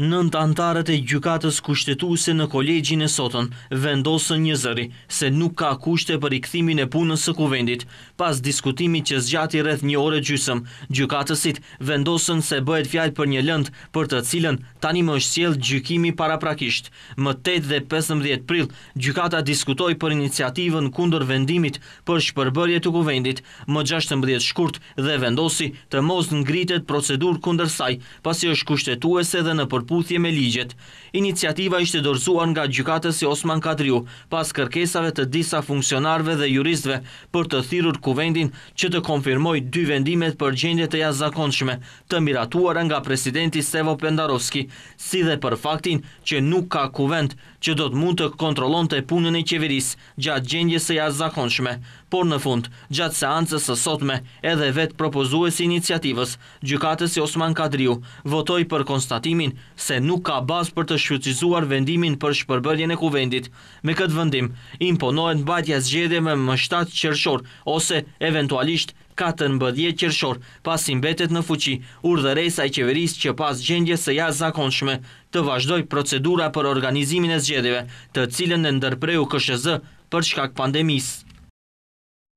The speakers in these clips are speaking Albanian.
nëntë antarët e gjukatës kushtetuse në kolegjin e sotën vendosën një zëri se nuk ka kushte për i këthimin e punës së kuvendit. Pas diskutimi që zgjati rreth një ore gjysëm, gjukatësit vendosën se bëhet fjallë për një lëndë për të cilën tani më është sjellë gjukimi para prakisht. Më 8 dhe 15 pril, gjukata diskutoj për iniciativën kundër vendimit për shpërbërje të kuvendit, më 16 shkurt dhe vendosi të mos ngritet procedur kundër saj, pasi është kushtetuese dhe në përputhje me ligjet. Iniciativa ishte dorzuar nga gjykatës i Osman Kadriu, pas kërkesave të disa funksionarve dhe juristve për të thirur kuvendin që të konfirmoj dy vendimet për gjendje të jazakonshme, të miratuar nga presidenti Sevo Pendarovski, si dhe për faktin që nuk ka kuvend që do të mund të kontrolon të punën e qeveris gjatë gjendje së jazakonshme por në fund, gjatë seancës së sotme, edhe vetë propozues iniciativës, gjykatës i Osman Kadriu votoj për konstatimin se nuk ka bazë për të shqyëcizuar vendimin për shpërbërjen e kuvendit. Me këtë vendim, imponohet batja zgjede me më 7 qërshor, ose eventualisht 4 mbëdje qërshor, pas imbetet në fuqi, urdëresa i qeveris që pas gjendje se ja zakonshme, të vazhdoj procedura për organizimin e zgjedeve, të cilën e ndërpreju këshëzë për shkak pandemisë.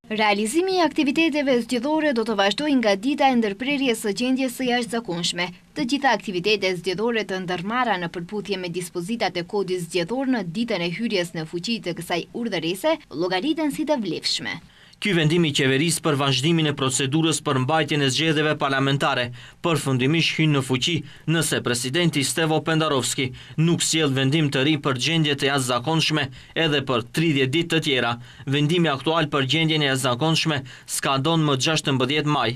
Realizimi i aktiviteteve zgjithore do të vazhdoj nga dita e ndërprerje së gjendje së jashtë zakonshme. Të gjitha aktivitete zgjithore të ndërmara në përputhje me dispozitate kodis zgjithor në ditën e hyrjes në fuqit të kësaj urdërese, logaritën si të vlefshme. Ky vendimi qeverisë për vazhdimin e procedurës për mbajtjen e zgjedhjeve parlamentare përfundimisht hyn në fuqi nëse presidenti Stevo Pendarovski nuk sjell vendim të ri për gjendje të jashtëzakonshme edhe për 30 ditë të tjera. Vendimi aktual për gjendjen e jashtëzakonshme skadon më 16 maj.